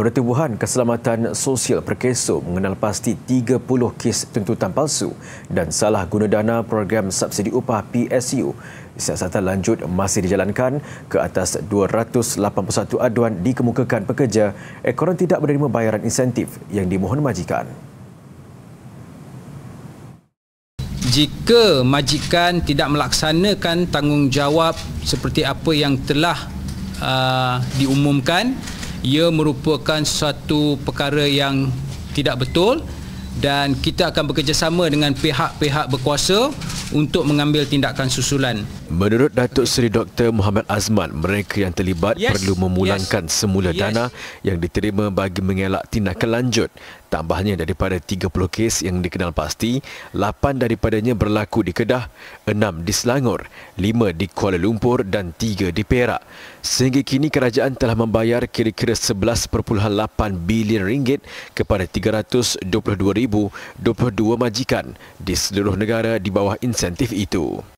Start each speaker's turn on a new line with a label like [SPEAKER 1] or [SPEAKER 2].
[SPEAKER 1] Pertubuhan Keselamatan Sosial Perkeso mengenal pasti 30 kes tuntutan palsu dan salah guna dana program subsidi upah PSU. Siasatan lanjut masih dijalankan ke atas 281 aduan dikemukakan pekerja ekoran tidak menerima bayaran insentif yang dimohon majikan.
[SPEAKER 2] Jika majikan tidak melaksanakan tanggungjawab seperti apa yang telah uh, diumumkan, ia merupakan satu perkara yang tidak betul dan kita akan bekerjasama dengan pihak-pihak berkuasa untuk mengambil tindakan susulan.
[SPEAKER 1] Menurut Datuk Seri Dr. Muhammad Azman, mereka yang terlibat yes. perlu memulangkan yes. semula yes. dana yang diterima bagi mengelak tindakan lanjut Tambahnya daripada 30 kes yang dikenal pasti, 8 daripadanya berlaku di Kedah, 6 di Selangor, 5 di Kuala Lumpur dan 3 di Perak. Sehingga kini kerajaan telah membayar kira-kira 11.8 bilion ringgit kepada 322,022 majikan di seluruh negara di bawah insentif itu.